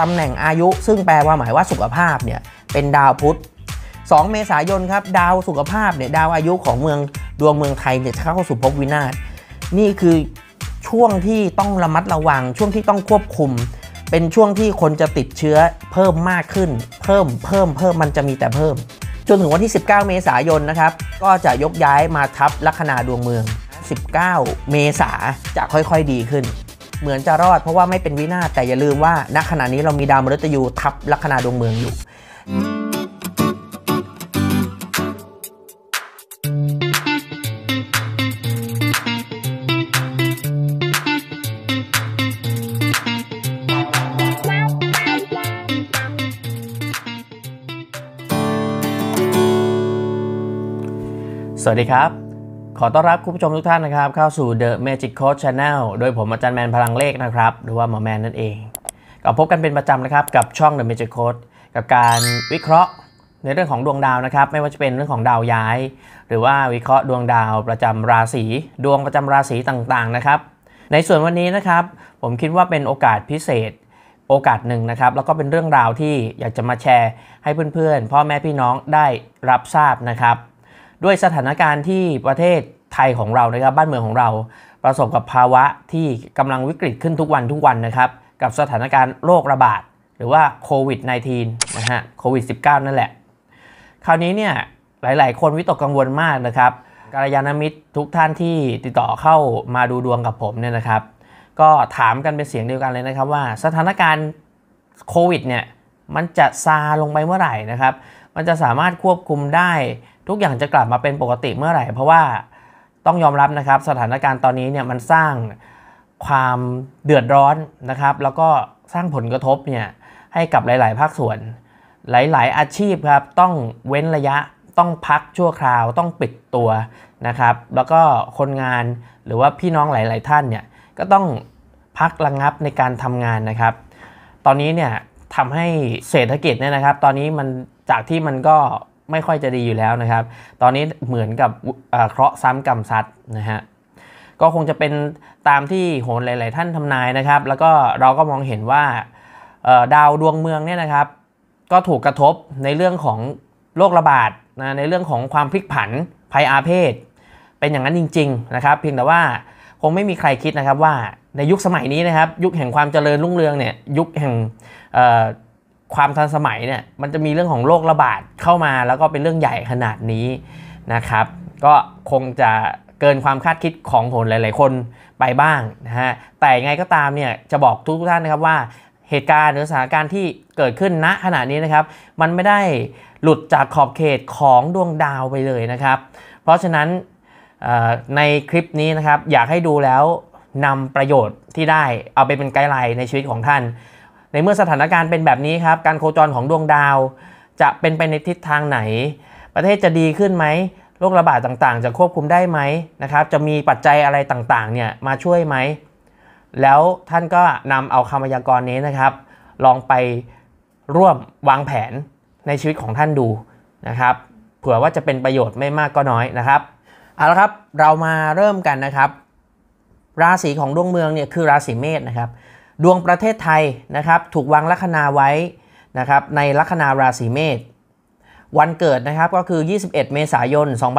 ตำแหน่งอายุ ซึ่งแปลว่าหมายว่าสุขภาพเนี่ยเป็นดาวพุธ 2 เมษายนครับดาวสุขภาพเนี่ยดาวอายุของเมืองดวงเมืองไทยเนี่ยเข้าสู่ภพวินาศนี่คือช่วงที่ต้องระมัดระวัง ช่วงที่ต้องควบคุม เป็นช่วงที่คนจะติดเชื้อเพิ่มมากขึ้นเพิ่มเพิ่มเพิ่มมันจะมีแต่เพิ่ม จนถึงวันที่ 19 เมษายนนะครับก็จะยกย้ายมาทับลัคนาดวงเมือง 19 เมษาจะค่อยๆดีขึ้นเหมือนจะรอด เพราะว่าไม่เป็นวินาศแต่อย่าลืมว่าณขณะนี้เรามีดาวมฤตยูทับลัคนาดวงเมืองอยู่ สวัสดีครับขอต้อนรับคุณผู้ชมทุกท่านนะครับ เข้าสู่ The Magic Code Channel โดยผมอาจารย์แมนพลังเลขนะครับ หรือว่าหมอแมนนั่นเองก็พบกันเป็นประจำนะครับกับช่อง The Magic Code กับการวิเคราะห์ในเรื่องของดวงดาวนะครับ ไม่ว่าจะเป็นเรื่องของดาวย้าย หรือว่าวิเคราะห์ดวงดาวประจำราศีดวงประจำราศีต่างๆนะครับในส่วนวันนี้นะครับผมคิดว่าเป็นโอกาสพิเศษ โอกาสหนึ่งนะครับ แล้วก็เป็นเรื่องราวที่อยากจะมาแชร์ให้เพื่อนๆพ่อแม่พี่น้องได้รับทราบนะครับด้วยสถานการณ์ที่ประเทศไทยของเรานะครับบ้านเมืองของเรา ประสบกับภาวะที่กำลังวิกฤตขึ้นทุกวันทุกวันนะครับกับสถานการณ์โรคระบาด หรือว่าโควิด -19 นะฮะโควิด -19 นั่นแหละ คราวนี้เนี่ยหลาย ๆ คนวิตกกังวลมากนะครับกาลยานมิตรทุกท่านที่ติดต่อเข้ามาดูดวงกับผมเนี่ยนะครับ ก็ถามกันเป็นเสียงเดียวกันเลยนะครับว่าสถานการณ์โควิดเนี่ยมันจะซาลงไปเมื่อไหร่นะครับมันจะสามารถควบคุมได้ทุกอย่างจะกลับมาเป็นปกติเมื่อไหร่ เพราะว่าต้องยอมรับนะครับสถานการณ์ตอนนี้เนี่ยมันสร้างความเดือดร้อนนะครับ แล้วก็สร้างผลกระทบเนี่ยให้กับหลาย ๆ ภาคส่วน หลาย ๆ อาชีพครับต้องเว้นระยะต้องพักชั่วคราว ต้องปิดตัวนะครับ แล้วก็คนงานหรือว่าพี่น้องหลาย ๆ ท่านเนี่ยก็ต้องพักระงงับในการทำงานนะครับ ตอนนี้เนี่ยทำให้เศรษฐกิจเนี่ยนะครับ ตอนนี้มันจากที่มันก็ไม่ค่อยจะดีอยู่แล้วนะครับ ตอนนี้เหมือนกับเคราะห์ซ้ำกรรมซัดนะฮะ ก็คงจะเป็นตามที่โหนหลาย ๆ ท่านทำนายนะครับ แล้วก็เราก็มองเห็นว่าดาวดวงเมืองเนี่ยนะครับ ก็ถูกกระทบในเรื่องของโรคระบาดนะ ในเรื่องของความพลิกผันภัยอาเพศ เป็นอย่างนั้นจริง ๆ นะครับ เพียงแต่ว่าคงไม่มีใครคิดนะครับว่าในยุคสมัยนี้นะครับ ยุคแห่งความเจริญรุ่งเรืองเนี่ย ยุคแห่งความทันสมัยเนี่ยมันจะมีเรื่องของโรคระบาดเข้ามาแล้วก็เป็นเรื่องใหญ่ขนาดนี้นะครับก็คงจะเกินความคาดคิดของผลหลายๆคนไปบ้างนะฮะแต่ไงก็ตามเนี่ย จะบอกทุกท่านนะครับ ว่า เหตุการณ์หรือสถานการณ์ที่เกิดขึ้นณขณะนี้นะครับ มันไม่ได้หลุดจากขอบเขตของดวงดาวไปเลยนะครับเพราะฉะนั้นในคลิปนี้นะครับ อยากให้ดูแล้วนำประโยชน์ที่ได้เอาไปเป็นไกด์ไลน์ในชีวิตของท่านในเมื่อสถานการณ์เป็นแบบนี้ครับ การโคจรของดวงดาว จะเป็นไปในทิศทางไหน ประเทศจะดีขึ้นไหมโรคระบาดต่างๆจะควบคุมได้ไหมนะครับ จะมีปัจจัยอะไรต่างๆเนี่ยมาช่วยไหม แล้วท่านก็นำเอาคำพยากรณ์นี้นะครับ ลองไปร่วมวางแผนในชีวิตของท่านดูนะครับ เผื่อว่าจะเป็นประโยชน์ไม่มากก็น้อยนะครับเอาละครับเรามาเริ่มกันนะครับ ราศีของดวงเมืองเนี่ยคือราศีเมษนะครับดวงประเทศไทยนะครับถูกวางลัคนาไว้นะครับในลัคนาราศีเมษวันเกิดนะครับก็คือ 21 เมษายน 2325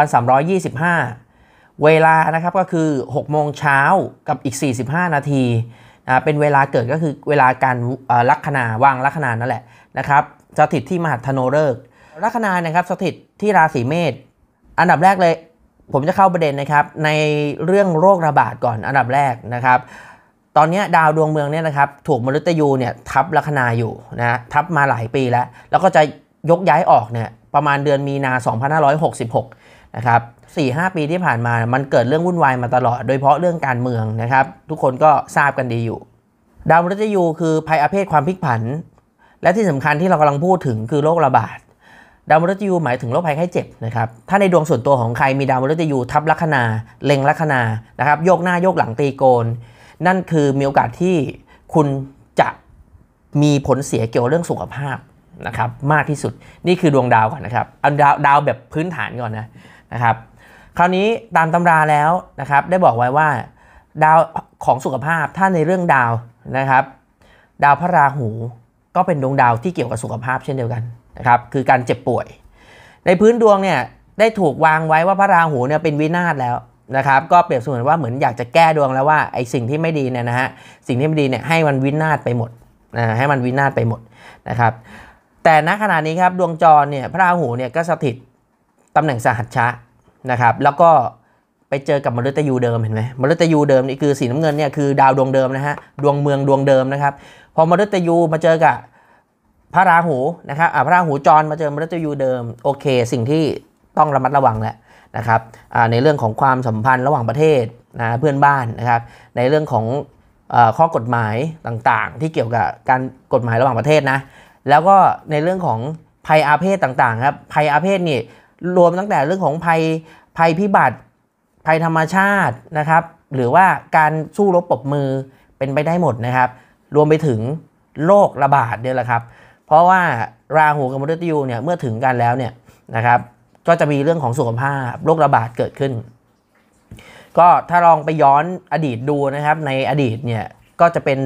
เวลานะครับก็คือ 6 โมงเช้ากับอีก 45 นาที เป็นเวลาเกิดก็คือเวลาการลัคนาวางลัคนานั่นแหละนะครับสถิตที่มหธนโนฤกษ์ลัคนานะครับสถิตที่ราศีเมษอันดับแรกเลย ผมจะเข้าประเด็นนะครับในเรื่องโรคระบาดก่อนอันดับแรกนะครับตอนนี้ดาวดวงเมืองเนี่ยนะครับถูกมฤตยูเนี่ยทับลัคนาอยู่นะทับมาหลายปีแล้ว แล้วก็จะยกย้ายออกเนี่ยประมาณเดือนมีนา 2566 นะครับ 4 5 ปีที่ผ่านมามันเกิดเรื่องวุ่นวายมาตลอด โดยเฉพาะเรื่องการเมืองนะครับ ทุกคนก็ทราบกันดีอยู่ ดาวมฤตยู คือภัยอาเพศความพลิกผัน และที่สำคัญที่เรากำลังพูดถึงคือโรคระบาดดาวมฤตยู หมายถึงโรคภัยไข้เจ็บนะครับถ้าในดวงส่วนตัวของใครมีดาวมฤตยู ทับลัคนาเล็งลัคนานะครับโยกหน้าโยกหลังตีโกนนั่นคือมีโอกาสที่คุณจะมีผลเสียเกี่ยวเรื่องสุขภาพนะครับมากที่สุดนี่คือดวงดาวก่อนนะครับเอาดาวดาวแบบพื้นฐานก่อนนะนะครับ คราวนี้ตามตำราแล้วนะครับได้บอกไว้ว่าดาวของสุขภาพถ้าในเรื่องดาวนะครับ ดาวพระราหูก็เป็นดวงดาวที่เกี่ยวกับสุขภาพเช่นเดียวกันนะครับคือการเจ็บป่วย ในพื้นดวงเนี่ยได้ถูกวางไว้ว่าพระราหูเนี่ยเป็นวินาศแล้วนะครับก็เปรียบเสมือนว่าเหมือนอยากจะแก้ดวงแล้วว่าไอ้สิ่งที่ไม่ดีเนี่ยนะฮะสิ่งที่ไม่ดีเนี่ยให้มันวินาศไปหมดนะให้มันวินาศไปหมดนะครับแต่ณขณะนี้ครับดวงจรเนี่ยพระราหูเนี่ยก็สถิตตำแหน่งสหัชชะนะครับ แล้วก็ไปเจอกับมฤตยูเดิม เห็นไหมมฤตยูเดิมนี่คือสีน้ำเงินเนี่ยคือดาวดวงเดิมนะฮะดวงเมืองดวงเดิมนะครับพอมฤตยูมาเจอกับพระราหูนะครับพระราหูจรมาเจอมฤตยูเดิมโอเคสิ่งที่ต้องระมัดระวังแหละนะครับในเรื่องของความสัมพันธ์ระหว่างประเทศนะเพื่อนบ้านนะครับ ในเรื่องของข้อกฎหมายต่างๆ ที่เกี่ยวกับการกฎหมายระหว่างประเทศนะ แล้วก็ในเรื่องของภัยอาเพศต่างๆครับภัยอาเพศนี่รวมตั้งแต่เรื่องของภัยภัยพิบัติภัยธรรมชาตินะครับ หรือว่าการสู้รบปรบมือเป็นไปได้หมดนะครับ รวมไปถึงโรคระบาดเนี่ยแหละครับ เพราะว่าราหูกับมฤตยูเนี่ยเมื่อถึงกันแล้วเนี่ยนะครับก็จะมีเรื่องของสุขภาพโรคระบาดเกิดขึ้นก็ถ้าลองไปย้อนอดีตดูนะครับในอดีตเนี่ยก็จะเป็น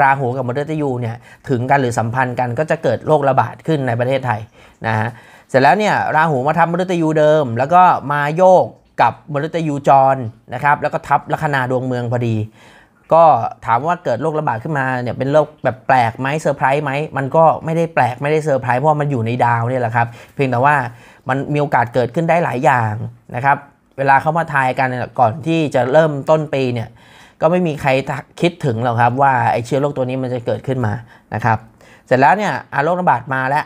ราหูกับมฤตยูเนี่ยถึงกันหรือสัมพันธ์กันก็จะเกิดโรคระบาดขึ้นในประเทศไทยนะฮะเสร็จแล้วเนี่ย ราหูมาทำมฤตยูเดิม แล้วก็มาโยกกับมฤตยูจรนะครับแล้วก็ทับลัคนาดวงเมืองพอดี ก็ถามว่าเกิดโรคระบาดขึ้นมาเนี่ยเป็นโรคแบบแปลกไหมเซอร์ไพรส์ไหมมันก็ไม่ได้แปลกไม่ได้เซอร์ไพรส์เพราะมันอยู่ในดาวเนี่ยแหละครับเพียงแต่ว่ามันมีโอกาสเกิดขึ้นได้หลายอย่างนะครับ เวลาเขามาทายกันก่อนที่จะเริ่มต้นปีเนี่ยก็ไม่มีใครคิดถึงหรอกครับว่าไอ้เชื้อโรคตัวนี้มันจะเกิดขึ้นมานะครับเสร็จแล้วเนี่ยอาโรคระบาดมาแล้ว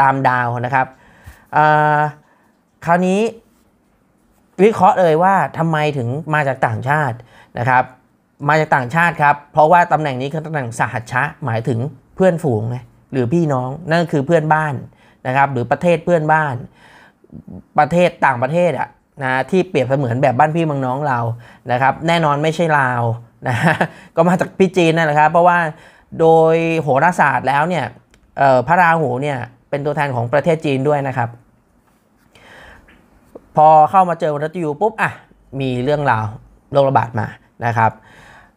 ตามดาวนะครับคราวนี้วิเคราะห์เลยว่าทำไมถึงมาจากต่างชาตินะครับมาจากต่างชาติครับเพราะว่าตำแหน่งนี้คือตำแหน่งสหัชชะหมายถึงเพื่อนฝูงหรือพี่น้องนั่นคือเพื่อนบ้านนะครับหรือประเทศเพื่อนบ้าน ประเทศต่างประเทศอะนะที่เปรียบเสมือนแบบบ้านพี่เมืองน้องเรานะครับแน่นอนไม่ใช่ลาวนะก็มาจากพี่จีนนั่นแหละครับ เพราะว่าโดยโหราศาสตร์แล้วเนี่ยพระราหูเนี่ยเป็นตัวแทนของประเทศจีนด้วยนะครับ พอเข้ามาเจอรัตยูปุ๊บอ่ะมีเรื่องราวโรคระบาดมานะครับ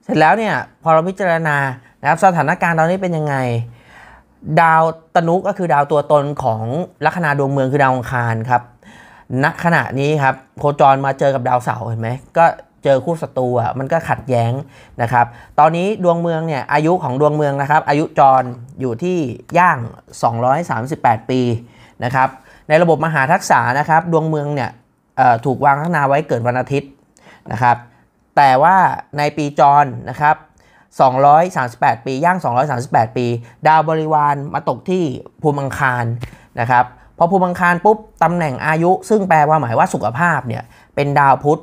เสร็จแล้วเนี่ยพอเราพิจารณานะครับสถานการณ์ตอนนี้เป็นยังไงดาวตนุก็คือดาวตัวตนของลัคนาดวงเมืองคือดาวองคารครับณขณะนี้ครับโคจรมาเจอกับดาวเสาเห็นไหมก็เจอคู่ศัตรูอ่ะมันก็ขัดแย้งนะครับ ตอนนี้ดวงเมืองเนี่ยอายุของดวงเมืองนะครับ อายุจรอยู่ที่ย่าง238 ปีนะครับ ในระบบมหาทักษะนะครับดวงเมืองเนี่ยถูกวางลัคนาไว้เกิดวันอาทิตย์นะครับ แต่ว่าในปีจรนะครับ238 ปี ย่าง 238 ปี ดาวบริวารมาตกที่ภูมิังคารนะครับพอภูมิังคารปุ๊บ ตำแหน่งอายุ ซึ่งแปลว่าหมายว่าสุขภาพเนี่ยเป็นดาวพุธ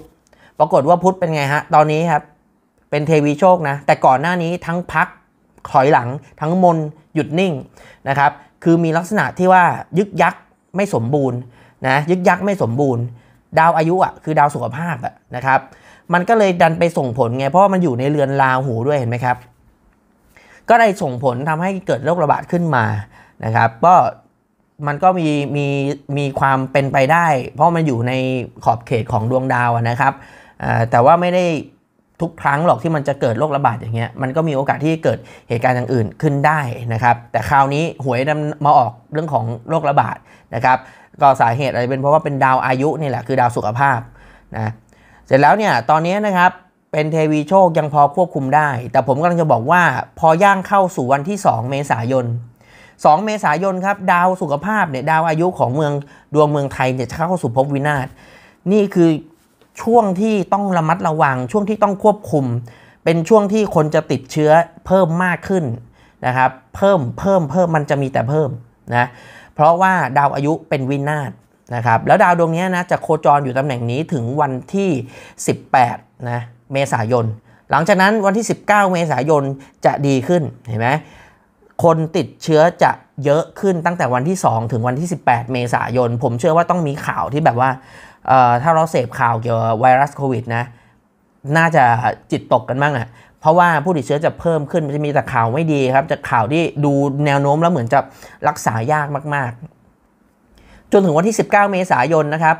ปรากฏว่าพุธเป็นไงฮะตอนนี้ครับ เป็นเทวีโชคนะแต่ก่อนหน้านี้ทั้งพักถอยหลังทั้งมนหยุดนิ่งนะครับคือมีลักษณะที่ว่ายึกยักไม่สมบูรณ์นะยึกยักไม่สมบูรณ์ ดาวอายุอ่ะคือดาวสุขภาพอ่ะนะครับมันก็เลยดันไปส่งผลไงเพราะมันอยู่ในเรือนลาหูด้วยเห็นไหมครับ ก็ได้ส่งผลทำให้เกิดโรคระบาดขึ้นมานะครับก็มันก็มีมีมีความเป็นไปได้ เพราะมันอยู่ในขอบเขตของดวงดาวนะครับแต่ว่าไม่ได้ทุกครั้งหรอกที่มันจะเกิดโรคระบาดอย่างเงี้ยมันก็มีโอกาสที่เกิดเหตุการณ์อย่างอื่นขึ้นได้นะครับ แต่คราวนี้หวยมาออกเรื่องของโรคระบาดนะครับ ก็สาเหตุอะไรเป็นเพราะว่าเป็นดาวอายุนี่แหละคือดาวสุขภาพนะเสร็จแล้วเนี่ย ตอนนี้นะครับ เป็นเทวีโชคยังพอควบคุมได้ แต่ผมกำลังจะบอกว่าพอย่างเข้าสู่วันที่ 2 เมษายน2เมษายนครับ ดาวสุขภาพเนี่ยดาวอายุของเมืองดวงเมืองไทยเนี่ยเข้าสู่ภพวินาศ นี่คือช่วงที่ต้องระมัดระวัง ช่วงที่ต้องควบคุม เป็นช่วงที่คนจะติดเชื้อเพิ่มมากขึ้นนะครับเพิ่มเพิ่มเพิ่มมันจะมีแต่เพิ่มนะเพราะว่าดาวอายุเป็นวินาศนะครับแล้วดาวดวงนี้นะจะโคจรอยู่ตำแหน่งนี้ถึงวันที่ 18 นะ เมษายน หลังจากนั้นวันที่ 19 เมษายนจะดีขึ้น เห็นไหมคนติดเชื้อจะเยอะขึ้นตั้งแต่วันที่ 2 ถึงวันที่ 18 เมษายน ผมเชื่อว่าต้องมีข่าวที่แบบว่าถ้าเราเสพข่าวเกี่ยวกับไวรัสโควิดนะน่าจะจิตตกกันบ้างอะ่ะเพราะว่าผู้ติดเชื้อจะเพิ่มขึ้นจะมีแต่ข่าวไม่ดีครับ จะข่าวที่ดูแนวโน้มแล้วเหมือนจะรักษายากมากจนถึงวันที่ 19 เมษายนนะครับ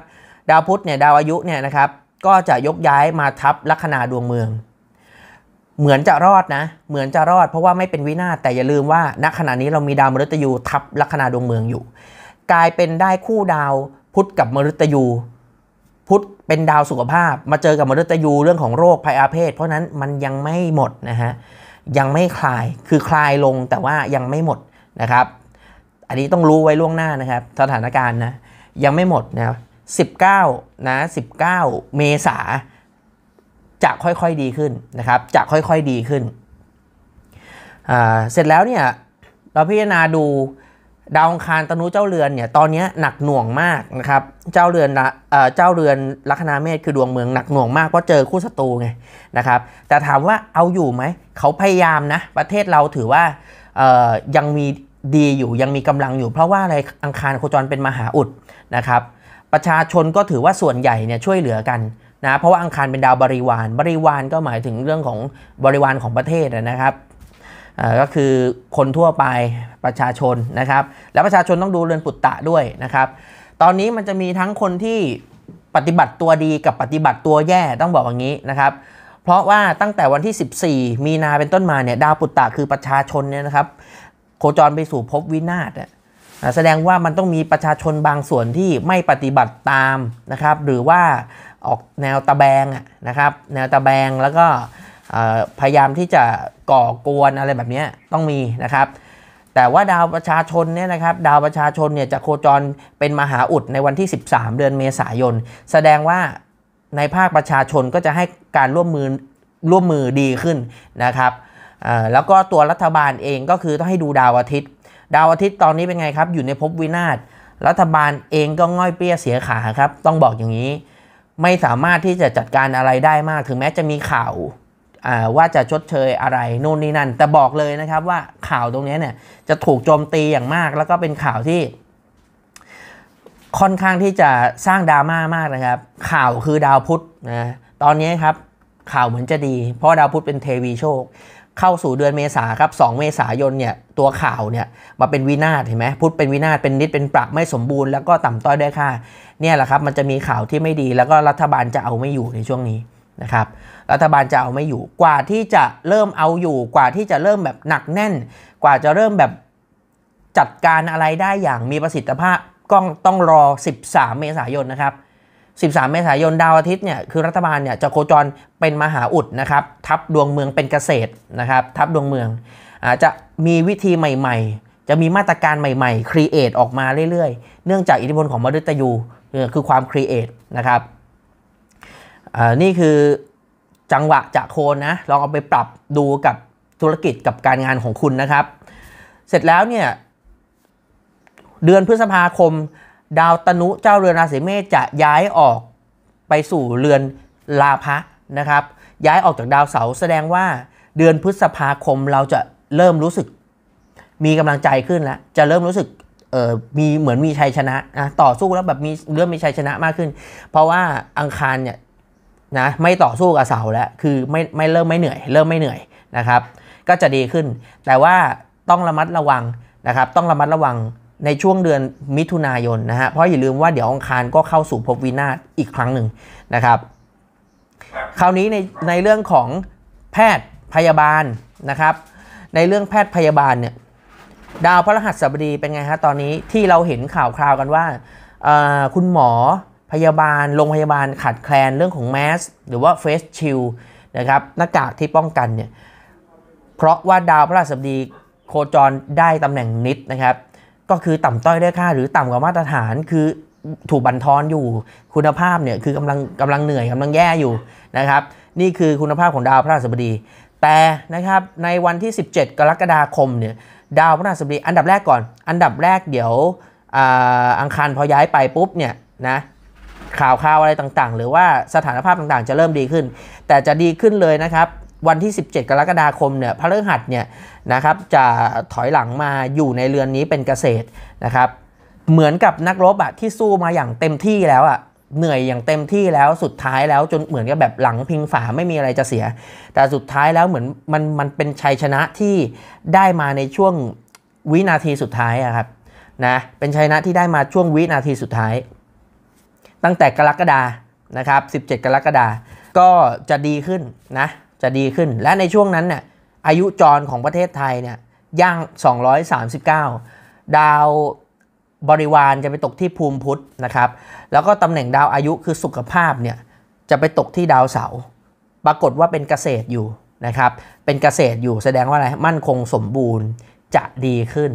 ดาวพุธเนี่ยดาวอายุเนี่ยนะครับ ก็จะยกย้ายมาทับลัคนาดวงเมือง เหมือนจะรอดนะเหมือนจะรอด เพราะว่าไม่เป็นวินาศแต่อย่าลืมว่าณขณะนี้เรามีดาวมฤตยูทับลัคนาดวงเมืองอยู่ กลายเป็นได้คู่ดาวพุธกับมฤตยู พุธเป็นดาวสุขภาพมาเจอกับมฤตยูเรื่องของโรคภัยอาเพศเพราะนั้นมันยังไม่หมดนะฮะยังไม่คลายคือคลายลงแต่ว่ายังไม่หมดนะครับอันนี้ต้องรู้ไว้ล่วงหน้านะครับสถานการณ์นะยังไม่หมดนะครับ19นะ19 เมษาจะค่อยๆดีขึ้นนะครับ จะค่อย ๆ ดีขึ้น เสร็จแล้วเนี่ยเราพิจารณาดู ดาวองคารตนุเจ้าเรือนเนี่ยตอนนี้หนักหน่วงมากนะครับเจ้าเรือนเจ้าเรือนลัคนาเมษคือดวงเมืองหนักหน่วงมากเพราะเจอคู่ศัตรูไงนะครับ แต่ถามว่าเอาอยู่ไหม เขาพยายามนะประเทศเราถือว่ายังมีดีอยู่ยังมีกำลังอยู่เพราะว่าอะไรอังคารโคจรเป็นมหาอุดนะครับประชาชนก็ถือว่าส่วนใหญ่เนี่ยช่วยเหลือกันนะเพราะว่าอังคารเป็นดาวบริวาร บริวารก็หมายถึงเรื่องของบริวารของประเทศนะครับก็คือคนทั่วไปประชาชนนะครับแล้วประชาชนต้องดูเรือนปุตตะด้วยนะครับตอนนี้มันจะมีทั้งคนที่ปฏิบัติตัวดีกับปฏิบัติตัวแย่ต้องบอกอย่างนี้นะครับเพราะว่าตั้งแต่วันที่ 14 มีนาเป็นต้นมาเนี่ยดาวปุตตะคือประชาชนเนี่ยนะครับโคจร ไปสู่ภพวินาศแสดงว่ามันต้องมีประชาชนบางส่วนที่ไม่ปฏิบัติตามนะครับ หรือว่าออกแนวตะแบงนะครับ แนวตะแบงแล้วก็พยายามที่จะก่อกวนอะไรแบบนี้ต้องมีนะครับ แต่ว่าดาวประชาชนเนี่ยนะครับดาวประชาชนเนี่ยจะโคจรเป็นมหาอุดในวันที่ 13 เดือนเมษายน แสดงว่าในภาคประชาชนก็จะให้การร่วมมือร่วมมือดีขึ้นนะครับแล้วก็ตัวรัฐบาลเองก็คือต้องให้ดูดาวอาทิตย์ดาวอาทิตย์ตอนนี้เป็นไงครับ อยู่ในภพวินาศรัฐบาลเองก็ง่อยเปี้ยเสียขาครับต้องบอกอย่างนี้ ไม่สามารถที่จะจัดการอะไรได้มากถึงแม้จะมีข่าวว่าจะชดเชยอะไรนู่นนี่นั่นแต่บอกเลยนะครับว่าข่าวตรงนี้เนี่ยจะถูกโจมตีอย่างมาก แล้วก็เป็นข่าวที่ ค่อนข้างที่จะสร้างดราม่ามากนะครับข่าวคือดาวพุธนะตอนนี้ครับข่าวเหมือนจะดีเพราะดาวพุธเป็นเทวีโชคเข้าสู่เดือนเมษาครับ2เมษายนเนี่ย ตัวข่าวเนี่ยมาเป็นวินาศเห็นไหมพุทธเป็นวินาศเป็นนิด เป็นปรับไม่สมบูรณ์ แล้วก็ต่ำต้อยด้วยค่าเนี่ยแหละครับ มันจะมีข่าวที่ไม่ดีแล้วก็รัฐบาลจะเอาไม่อยู่ในช่วงนี้นะครับ รัฐบาลจะเอาไม่อยู่ กว่าที่จะเริ่มเอาอยู่ กว่าที่จะเริ่มแบบหนักแน่น กว่าจะเริ่มแบบจัดการอะไรได้อย่างมีประสิทธิภาพก็ต้องรอ 13 เมษายนนะครับ13เมษายนดาวอาทิตย์เนี่ยคือรัฐบาลเนี่ยจะโคจรเป็นมหาอุดนะครับ ทับดวงเมืองเป็นเกษตรนะครับ ทับดวงเมืองอาจจะมีวิธีใหม่ๆ จะมีมาตรการใหม่ๆครีเอทออกมาเรื่อยๆ เนื่องจากอิทธิพลของมฤตยูคือความครีเอทนะครับนี่คือจังหวะจะโคนนะลองเอาไปปรับดูกับธุรกิจกับการงานของคุณนะครับ เสร็จแล้วเนี่ย เดือนพฤษภาคมดาวตนุเจ้าเรือนราศีเมษจะย้ายออกไปสู่เรือนลาภะนะครับ ย้ายออกจากดาวเสาแสดงว่าเดือนพฤษภาคมเราจะเริ่มรู้สึก มีกำลังใจขึ้นแล้วจะเริ่มรู้สึกเออมีเหมือนมีชัยชนะนะต่อสู้แล้วแบบมีเริ่มมีชัยชนะมากขึ้น เพราะว่าอังคารเนี่ยนะไม่ต่อสู้กับเสาแล้ว คือไม่ไม่เริ่มไม่เหนื่อย เริ่มไม่เหนื่อยนะครับ ก็จะดีขึ้น แต่ว่าต้องระมัดระวังนะครับ ต้องระมัดระวังในช่วงเดือนมิถุนายนนะฮะ เพราะอย่าลืมว่าเดี๋ยวองคารก็เข้าสู่ภพวินาศอีกครั้งหนึ่งนะครับ คราวนี้ในในเรื่องของแพทย์พยาบาลนะครับ ในเรื่องแพทย์พยาบาลเนี่ยดาวพระรหัสบดีเป็นไงฮะตอนนี้ที่เราเห็นข่าวคราวกันว่าคุณหมอพยาบาลโรงพยาบาลขาดแคลนเรื่องของแมสหรือว่าเฟสชิลนะครับหน้ากากที่ป้องกันเนี่ยเพราะว่าดาวพระรหาสบดีโคจรได้ตำแหน่งนิดนะครับก็คือต่ำต้อยได้ค่า หรือต่ำกว่ามาตรฐานคือถูกบันทอนอยู่คุณภาพเนี่ยคือกำลังกำลังเหนื่อยกำลังแย่อยู่นะครับ นี่คือคุณภาพของดาวพระราชบดีแต่นะครับในวันที่ 17 กรกฎาคมเนี่ยดาวพระราชบดีอันดับแรกก่อน อันดับแรกเดี๋ยวออังคารพอย้ายไปปุ๊บเนี่ยนะข่าวข่าวอะไรต่างๆ หรือว่าสถานภาพต่างๆ จะเริ่มดีขึ้น แต่จะดีขึ้นเลยนะครับวันที่ 17กรกฎาคมเนี่ยพระฤหัสเนี่ยนะครับ จะถอยหลังมาอยู่ในเรือนนี้เป็นเกษตรนะครับ เหมือนกับนักรบอะที่สู้มาอย่างเต็มที่แล้วอะเหนื่อยอย่างเต็มที่แล้วสุดท้ายแล้วจนเหมือนกับแบบหลังพิงฝาไม่มีอะไรจะเสีย แต่สุดท้ายแล้วเหมือนมันมันเป็นชัยชนะที่ได้มาในช่วงวินาทีสุดท้ายอะครับนะเป็นชัยชนะที่ได้มาช่วงวินาทีสุดท้าย ตั้งแต่กรกฎานะครับ 17กรกฎาก็จะดีขึ้นนะจะดีขึ้น และในช่วงนั้นเนี่ยอายุจรของประเทศไทยเนี่ยย่าง 239 ดาวบริวารจะไปตกที่ภูมิพุธนะครับแล้วก็ตำแหน่งดาวอายุคือสุขภาพเนี่ยจะไปตกที่ดาวเสาร์ปรากฏว่าเป็นเกษตรอยู่นะครับเป็นเกษตรอยู่แสดงว่าอะไร มั่นคงสมบูรณ์จะดีขึ้น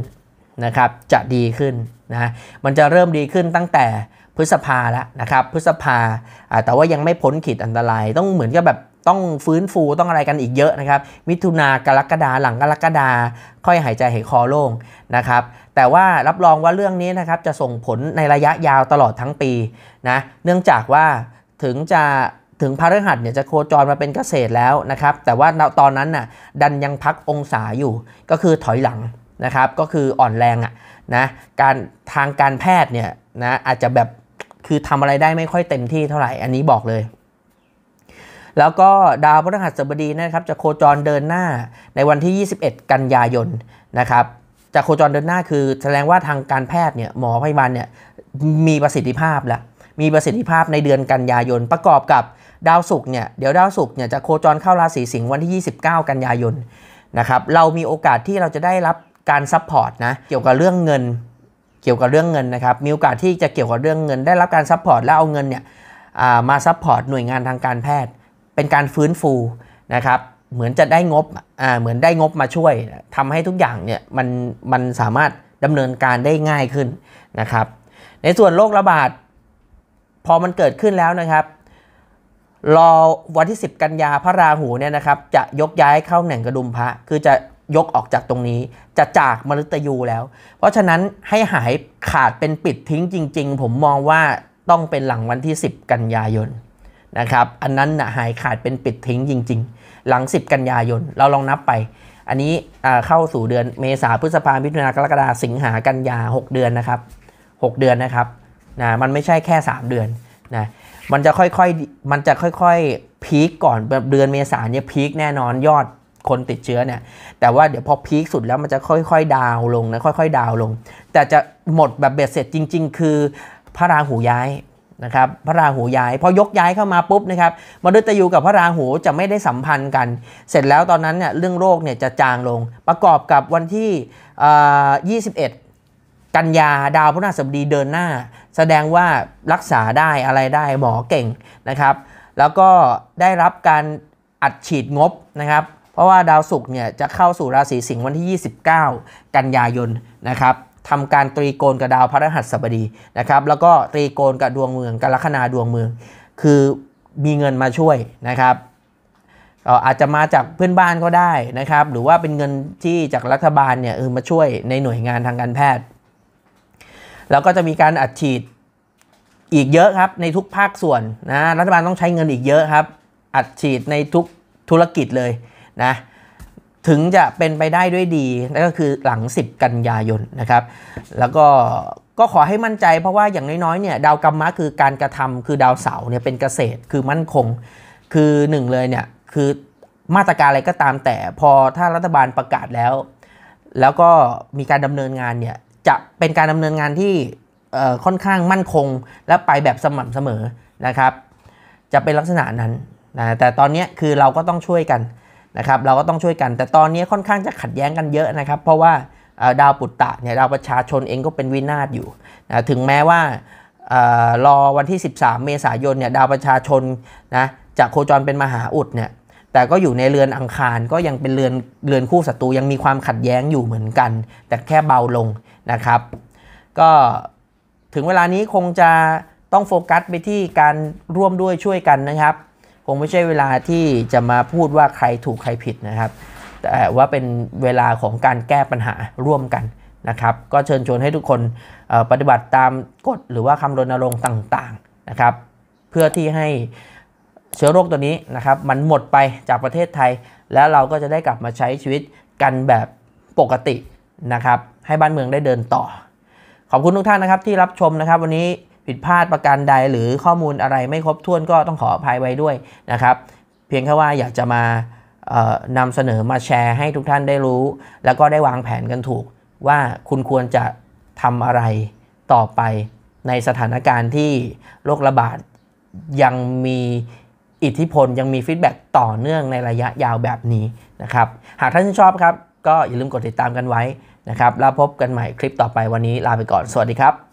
นะครับจะดีขึ้นนะมันจะเริ่มดีขึ้นตั้งแต่พฤษภาแล้วนะครับพฤษภาแต่ว่ายังไม่พ้นขีดอันตรายต้องเหมือนกับแบบต้องฟื้นฟูต้องอะไรกันอีกเยอะนะครับ มิถุนากรกฎาหลังกรกฎาค่อยหายใจเหายคอโล่งนะครับแต่ว่ารับรองว่าเรื่องนี้นะครับจะส่งผลในระยะยาวตลอดทั้งปีนะเนื่องจากว่าถึงจะถึงพฤหัสเนี่ยจะโคจรมาเป็นเกษตรแล้วนะครับแต่ว่าตอนนั้นน่ะดันยังพักองศาอยู่ ก็คือถอยหลังนะครับก็คืออ่อนแรงอ่ะนะการทางการแพทย์เนี่ยนะอาจจะแบบคือทำอะไรได้ไม่ค่อยเต็มที่เท่าไหร่อันนี้บอกเลยแล้วก็ดาวพฤหัสบดีนะครับจะโคจรเดินหน้าในวันที่ 21 กันยายนนะครับ จะโคจรเดินหน้าคือแสดงว่าทางการแพทย์เนี่ยหมอพยาบาลเนี่ยมีประสิทธิภาพแล้วมีประสิทธิภาพในเดือนกันยายน ประกอบกับดาวศุกร์เนี่ยเดี๋ยวดาวศุกร์เนี่ยจะโคจรเข้าราศีสิงห์วันที่29 กันยายนนะครับ เรามีโอกาสที่เราจะได้รับการซัพพอร์ตนะเกี่ยวกับเรื่องเงินเกี่ยวกับเรื่องเงินนะครับมีโอกาสที่จะเกี่ยวกับเรื่องเงินได้รับการซัพพอร์ตแล้วเอาเงินเนี่ยมาซัพพอร์ตหน่วยงานทางการแพทย์เป็นการฟื้นฟูนะครับ เหมือนจะได้งบอ่าเหมือนได้งบมาช่วย ทำให้ทุกอย่างเนี่ยมันมันสามารถดำเนินการได้ง่ายขึ้นนะครับ ในส่วนโรคระบาดพอมันเกิดขึ้นแล้วนะครับรอวันที่ 10 กันยาพระราหูเนี่ยนะครับจะยกย้ายเข้าแหน่งกระดุมพระ คือจะยกออกจากตรงนี้ จะจากมฤตยูแล้ว เพราะฉะนั้นให้หายขาดเป็นปิดทิ้งจริงๆ ผมมองว่าต้องเป็นหลังวันที่ 10 กันยายนนะครับอันนั้นนะหายขาดเป็นปิดทิ้งจริง ๆ หลัง 10 กันยายนเราลองนับไป อันนี้เข้าสู่เดือนเมษาพฤษภาพิถุนากรกฎาสิงหากันยา 6 เดือนนะครับ6เดือนนะครับนะมันไม่ใช่แค่ 3 เดือนนะมันจะค่อยๆมันจะค่อยๆพีคก่อนแบบเดือนเมษาเนี่ยพีคแน่นอนยอดคนติดเชื้อเนี่ยแต่ว่าเดี๋ยวพอพีคสุดแล้วมันจะค่อยๆดาวลงนะค่อยๆดาวลง แต่จะหมดแบบเบ็ดเสร็จจริงๆ คือพระราหูย้ายนะครับพระราหูย้าย พอยกย้ายเข้ามาปุ๊บนะครับมฤตยูกับพระราหูจะไม่ได้สัมพันธ์กันเสร็จแล้วตอนนั้นเนี่ยเรื่องโรคเนี่ยจะจางลง ประกอบกับวันที่ 21 กันยาดาวพฤหัสบดีเดินหน้า แสดงว่ารักษาได้อะไรได้หมอเก่งนะครับ แล้วก็ได้รับการอัดฉีดงบนะครับ เพราะว่าดาวศุกร์เนี่ยจะเข้าสู่ราศีสิงห์วันที่ 29 กันยายนนะครับทำการตรีโกณกับดาวพระรหัสบดีนะครับ แล้วก็ตรีโกณกับดวงเมืองกับลัคนาดวงเมือง คือมีเงินมาช่วยนะครับอาจจะมาจากเพื่อนบ้านก็ได้นะครับ หรือว่าเป็นเงินที่จากรัฐบาลเนี่ยเออมาช่วยในหน่วยงานทางการแพทย์แล้วก็จะมีการอัดฉีดอีกเยอะครับในทุกภาคส่วนนะรัฐบาลต้องใช้เงินอีกเยอะครับ อัดฉีดในทุกธุรกิจเลยนะถึงจะเป็นไปได้ด้วยดีนั่นก็คือหลัง 10กันยายนนะครับ แล้วก็ ก็ขอให้มั่นใจเพราะว่าอย่างน้อยๆเนี่ยดาวกรรมะคือการกระทำ คือดาวเสาเนี่ยเป็นเกษตรคือมั่นคง คือหนึ่งเลยเนี่ยคือมาตรการอะไรก็ตามแต่พอถ้ารัฐบาลประกาศแล้วแล้วก็มีการดำเนินงานเนี่ยจะเป็นการดำเนินงานที่ค่อนข้างมั่นคงและไปแบบสม่ำเสมอนะครับ จะเป็นลักษณะนั้นนะแต่ตอนนี้คือเราก็ต้องช่วยกันนะครับเราก็ต้องช่วยกัน แต่ตอนนี้ค่อนข้างจะขัดแย้งกันเยอะนะครับ เพราะว่าดาวปุตตะเนี่ยดาวประชาชนเองก็เป็นวินาศอยู่นะถึงแม้ว่ารอวันที่ 13 เมษายนเนี่ยดาวประชาชนนะจากโคจรเป็นมหาอุดเนี่ยแต่ก็อยู่ในเรือนอังคารก็ยังเป็นเรือนเรือนคู่ศัตรูยังมีความขัดแย้งอยู่เหมือนกัน แต่แค่เบาลงนะครับ ก็ถึงเวลานี้คงจะต้องโฟกัสไปที่การร่วมด้วยช่วยกันนะครับคงไม่ใช่เวลาที่จะมาพูดว่าใครถูกใครผิดนะครับ แต่ว่าเป็นเวลาของการแก้ปัญหาร่วมกันนะครับ ก็เชิญชวนให้ทุกคนปฏิบัติตามกฎหรือว่าคำรณรงค์ต่างๆนะครับ เพื่อที่ให้เชื้อโรคตัวนี้นะครับมันหมดไปจากประเทศไทย แล้วเราก็จะได้กลับมาใช้ชีวิตกันแบบปกตินะครับ ให้บ้านเมืองได้เดินต่อ ขอบคุณทุกท่านนะครับที่รับชมนะครับวันนี้ผิดพลาดประการใดหรือข้อมูลอะไรไม่ครบถ้วนก็ต้องขออภัยไว้ด้วยนะครับ เพียงแค่ว่าอยากจะมานำเสนอมาแชร์ให้ทุกท่านได้รู้ แล้วก็ได้วางแผนกันถูกว่าคุณควรจะทำอะไรต่อไป ในสถานการณ์ที่โรคระบาดยังมีอิทธิพล ยังมีฟีดแบ็ต่อเนื่องในระยะยาวแบบนี้นะครับหากท่านชอบครับก็อย่าลืมกดติดตามกันไว้นะครับแล้วพบกันใหม่คลิปต่อไปวันนี้ลาไปก่อนสวัสดีครับ